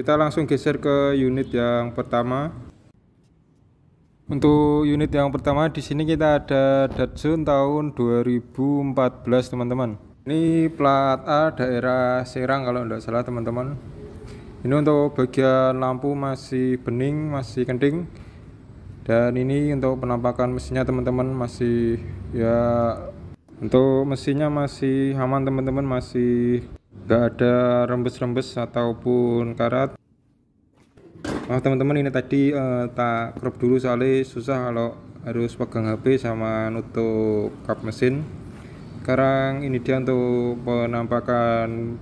Kita langsung geser ke unit yang pertama. Untuk unit yang pertama di sini kita ada Datsun tahun 2014 teman-teman. Ini plat A daerah Serang kalau tidak salah teman-teman. Ini untuk bagian lampu masih bening, masih kenting. Dan ini untuk penampakan mesinnya teman-teman masih ya untuk mesinnya masih aman teman-teman masih nggak ada rembes-rembes ataupun karat maaf nah, teman-teman ini tadi uh, tak crop dulu soalnya susah kalau harus pegang HP sama nutup kap mesin sekarang ini dia untuk penampakan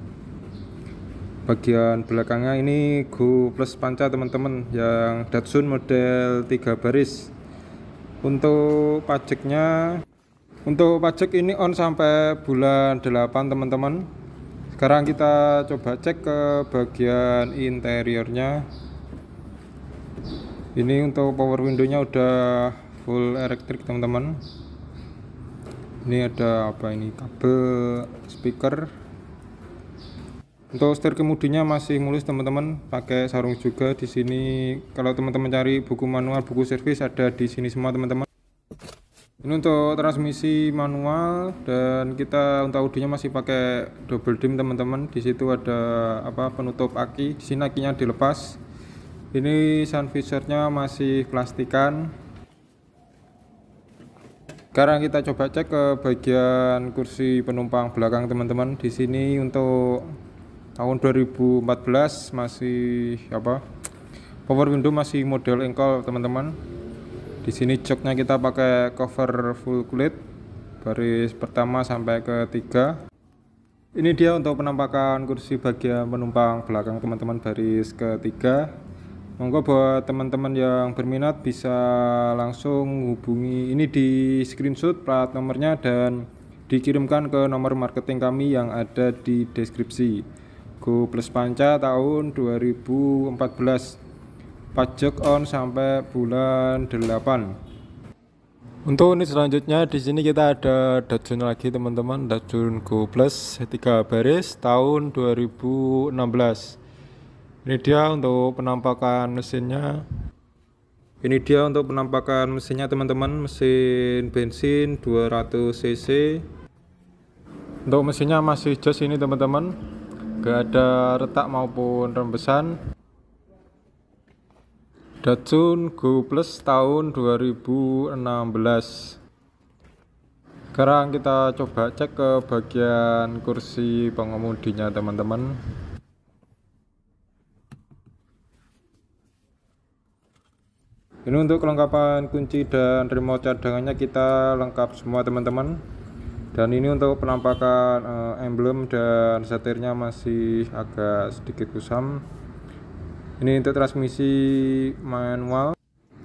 bagian belakangnya ini Go Plus Panca teman-teman yang Datsun model 3 baris untuk pajaknya untuk pajak ini on sampai bulan 8 teman-teman sekarang kita coba cek ke bagian interiornya ini untuk power windownya udah full elektrik teman-teman ini ada apa ini kabel speaker untuk setir kemudinya masih mulus teman-teman, pakai sarung juga di sini. Kalau teman-teman cari buku manual, buku servis ada di sini semua teman-teman. Ini untuk transmisi manual dan kita untuk audionya masih pakai double dim teman-teman. Di situ ada apa penutup aki. Di sini akinya dilepas. Ini sun visornya masih plastikan. Sekarang kita coba cek ke bagian kursi penumpang belakang teman-teman. Di sini untuk tahun 2014 masih apa? Power window masih model engkol teman-teman di sini joknya kita pakai cover full kulit baris pertama sampai ketiga ini dia untuk penampakan kursi bagian penumpang belakang teman-teman baris ketiga monggo buat teman-teman yang berminat bisa langsung hubungi ini di screenshot plat nomornya dan dikirimkan ke nomor marketing kami yang ada di deskripsi Go Plus Panca tahun 2014 pajak on sampai bulan 8 untuk ini selanjutnya di sini kita ada Datsun lagi teman-teman Datsun Go Plus 3 baris tahun 2016 ini dia untuk penampakan mesinnya ini dia untuk penampakan mesinnya teman-teman mesin bensin 200 cc untuk mesinnya masih jos ini teman-teman gak ada retak maupun rembesan Datsun Go Plus tahun 2016 sekarang kita coba cek ke bagian kursi pengemudinya teman-teman ini untuk kelengkapan kunci dan remote cadangannya kita lengkap semua teman-teman dan ini untuk penampakan eh, emblem dan setirnya masih agak sedikit kusam ini untuk transmisi manual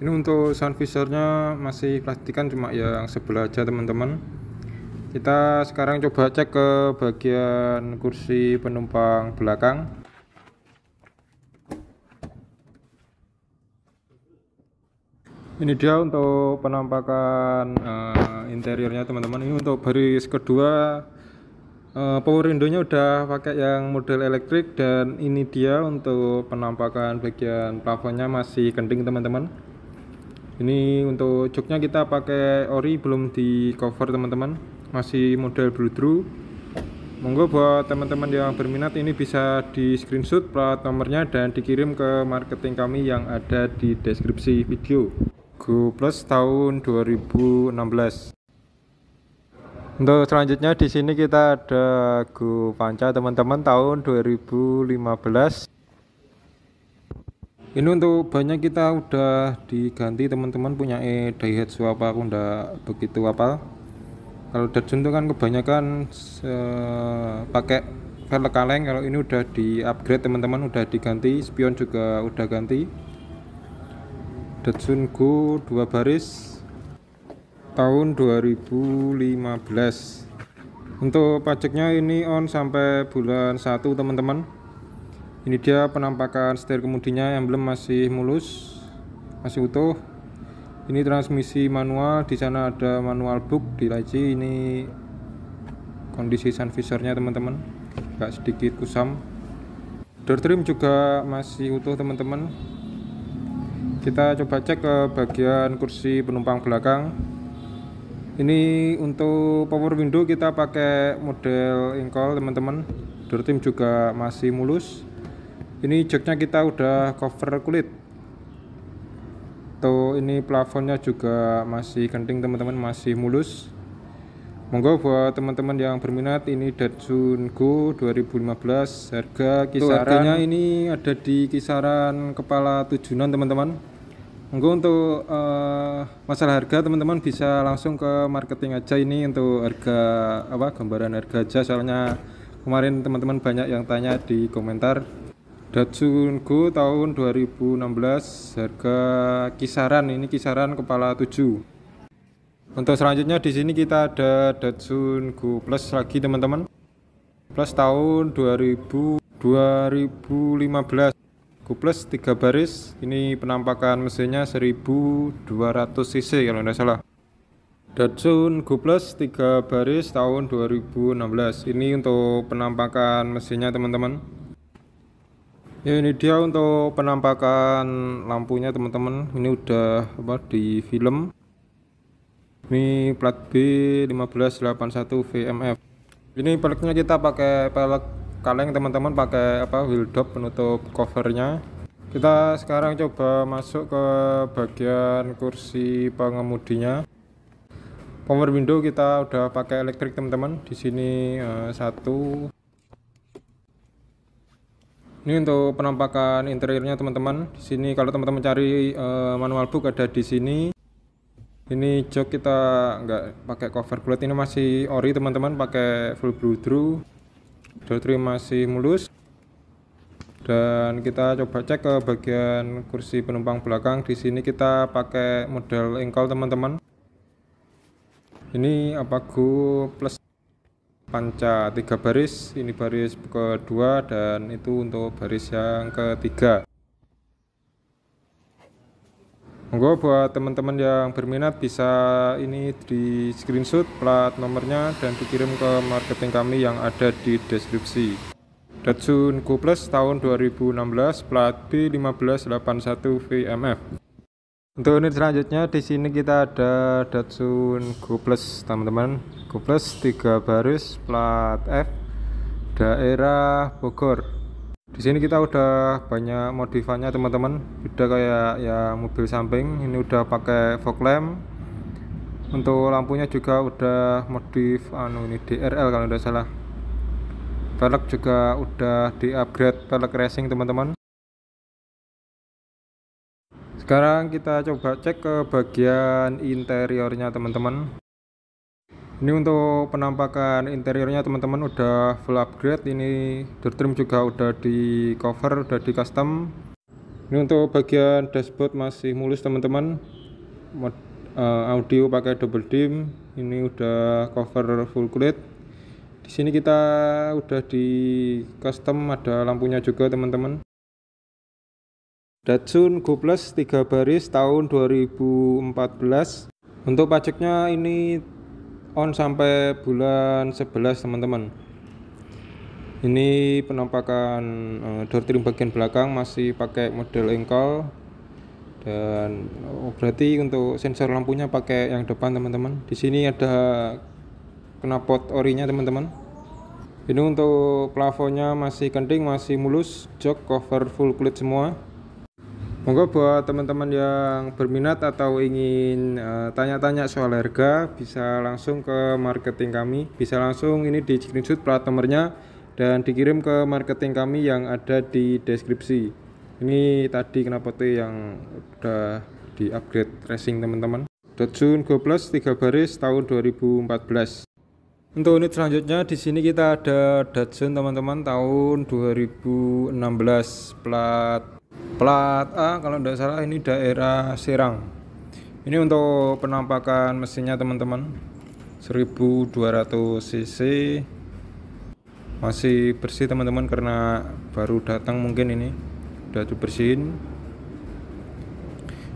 ini untuk sound visornya masih plastikan cuma yang sebelah aja teman-teman kita sekarang coba cek ke bagian kursi penumpang belakang ini dia untuk penampakan uh, interiornya teman-teman ini untuk baris kedua Eh, power window-nya udah pakai yang model elektrik dan ini dia untuk penampakan bagian plafonnya masih kending teman-teman ini untuk joknya kita pakai ori belum di cover teman-teman masih model bludru monggo buat teman-teman yang berminat ini bisa di screenshot plat nomornya dan dikirim ke marketing kami yang ada di deskripsi video Go Plus tahun 2016 untuk selanjutnya di sini kita ada Gu Panca teman-teman tahun 2015. Ini untuk banyak kita udah diganti teman-teman punya e Daihatsu apa aku ndak begitu apa. Kalau Datsun itu kan kebanyakan pakai velg kaleng kalau ini udah di upgrade teman-teman udah diganti spion juga udah ganti Datsun Gu dua baris tahun 2015 untuk pajaknya ini on sampai bulan 1 teman-teman ini dia penampakan setir kemudinya belum masih mulus masih utuh ini transmisi manual di sana ada manual book di laci ini kondisi sun visornya teman-teman agak sedikit kusam door trim juga masih utuh teman-teman kita coba cek ke bagian kursi penumpang belakang ini untuk power window kita pakai model inkol teman-teman door trim juga masih mulus ini joknya kita udah cover kulit tuh ini plafonnya juga masih kenting teman-teman masih mulus monggo buat teman-teman yang berminat ini Datsun Go 2015 harga kisaran ini ada di kisaran kepala tujuan teman-teman Enggak untuk uh, masalah harga teman-teman bisa langsung ke marketing aja ini untuk harga apa gambaran harga aja soalnya kemarin teman-teman banyak yang tanya di komentar Datsun Go tahun 2016 harga kisaran ini kisaran kepala 7 untuk selanjutnya di sini kita ada Datsun Go Plus lagi teman-teman Plus tahun 2000 2015 Plus 3 baris ini penampakan mesinnya 1200 cc kalau tidak salah Datsun Go Plus 3 baris tahun 2016 ini untuk penampakan mesinnya teman-teman ya ini dia untuk penampakan lampunya teman-teman ini udah apa di film ini plat B 1581 VMF ini peleknya kita pakai pelek kaleng teman-teman pakai apa wheel penutup covernya kita sekarang coba masuk ke bagian kursi pengemudinya power window kita udah pakai elektrik teman-teman di sini uh, satu ini untuk penampakan interiornya teman-teman di sini kalau teman-teman cari uh, manual book ada di sini ini jok kita nggak pakai cover kulit. ini masih ori teman-teman pakai full blue through dotri masih mulus dan kita coba cek ke bagian kursi penumpang belakang di sini kita pakai model engkol teman-teman ini Apago plus panca tiga baris ini baris kedua dan itu untuk baris yang ketiga monggo buat teman-teman yang berminat bisa ini di screenshot plat nomornya dan dikirim ke marketing kami yang ada di deskripsi Datsun Go Plus tahun 2016 plat B1581 VMF untuk unit selanjutnya di sini kita ada Datsun Go Plus teman-teman Go Plus 3 baris plat F daerah Bogor di sini kita udah banyak modifannya teman-teman udah kayak ya mobil samping ini udah pakai fog lamp untuk lampunya juga udah modif anu ini DRL kalau tidak salah velg juga udah di upgrade velg racing teman-teman sekarang kita coba cek ke bagian interiornya teman-teman ini untuk penampakan interiornya teman-teman udah full upgrade ini door trim juga udah di cover udah di custom ini untuk bagian dashboard masih mulus teman-teman eh, audio pakai double dim ini udah cover full grade. di sini kita udah di custom ada lampunya juga teman-teman Datsun Go Plus 3 baris tahun 2014 untuk pajaknya ini on sampai bulan 11 teman-teman ini penampakan eh, door trim bagian belakang masih pakai model engkol dan oh, berarti untuk sensor lampunya pakai yang depan teman-teman di sini ada knalpot orinya teman-teman ini untuk plafonnya masih kenting masih mulus jok cover full kulit semua Monggo buat teman-teman yang berminat atau ingin eh, tanya-tanya uh, soal harga bisa langsung ke marketing kami. Bisa langsung ini di screenshot plat nomornya dan dikirim ke marketing kami yang ada di deskripsi. Ini tadi kenapa tuh yang udah di upgrade racing teman-teman. Datsun Go Plus 3 baris tahun 2014. Untuk unit selanjutnya di sini kita ada Datsun teman-teman tahun 2016 plat Plat A kalau tidak salah ini daerah Serang. Ini untuk penampakan mesinnya teman-teman. 1200 cc masih bersih teman-teman karena baru datang mungkin ini udah dibersihin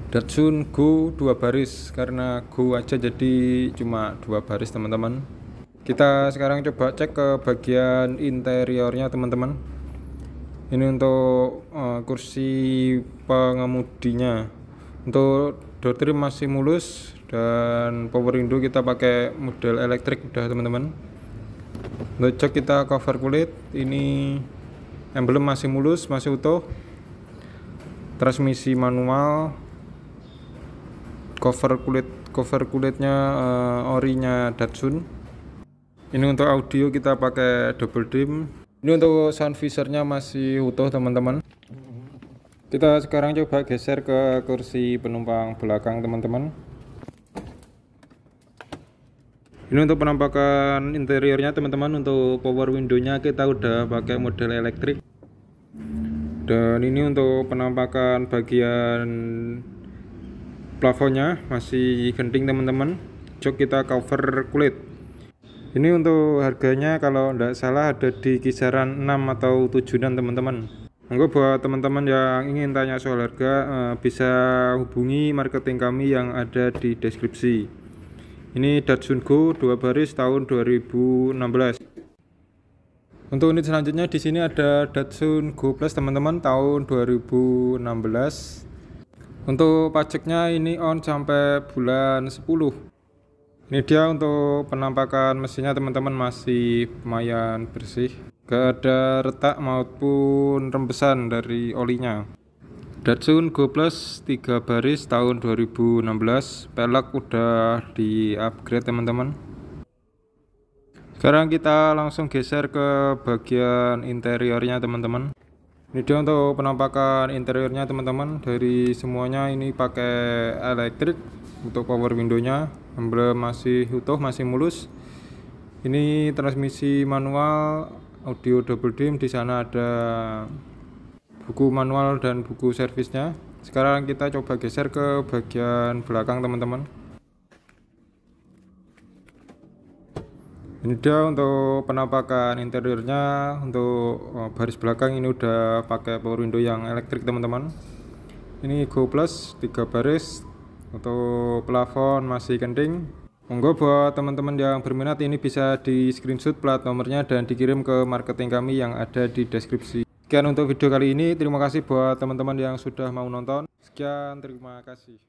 Datsun Go 2 baris karena Go aja jadi cuma dua baris teman-teman kita sekarang coba cek ke bagian interiornya teman-teman ini untuk uh, kursi pengemudinya untuk door trim masih mulus dan power window kita pakai model elektrik udah teman-teman untuk jok kita cover kulit ini emblem masih mulus masih utuh transmisi manual cover kulit cover kulitnya uh, orinya Datsun ini untuk audio kita pakai double dim ini untuk sound visornya masih utuh teman-teman kita sekarang coba geser ke kursi penumpang belakang teman-teman ini untuk penampakan interiornya teman-teman untuk power windownya kita udah pakai model elektrik dan ini untuk penampakan bagian plafonnya masih genting teman-teman jok kita cover kulit ini untuk harganya kalau tidak salah ada di kisaran 6 atau 7 dan teman-teman monggo buat teman-teman yang ingin tanya soal harga eh, bisa hubungi marketing kami yang ada di deskripsi. Ini Datsun Go 2 baris tahun 2016. Untuk unit selanjutnya di sini ada Datsun Go Plus teman-teman tahun 2016. Untuk pajaknya ini on sampai bulan 10 ini dia untuk penampakan mesinnya teman-teman masih lumayan bersih gak ada retak maupun rembesan dari olinya Datsun Go Plus 3 baris tahun 2016 pelek udah di upgrade teman-teman sekarang kita langsung geser ke bagian interiornya teman-teman ini dia untuk penampakan interiornya teman-teman dari semuanya ini pakai elektrik untuk power window-nya emblem masih utuh masih mulus ini transmisi manual audio double dim di sana ada buku manual dan buku servisnya sekarang kita coba geser ke bagian belakang teman-teman ini dia untuk penampakan interiornya untuk eh, baris belakang ini udah pakai power window yang elektrik teman-teman ini go plus 3 baris untuk plafon masih kending monggo buat teman-teman yang berminat ini bisa di screenshot plat nomornya dan dikirim ke marketing kami yang ada di deskripsi sekian untuk video kali ini terima kasih buat teman-teman yang sudah mau nonton sekian terima kasih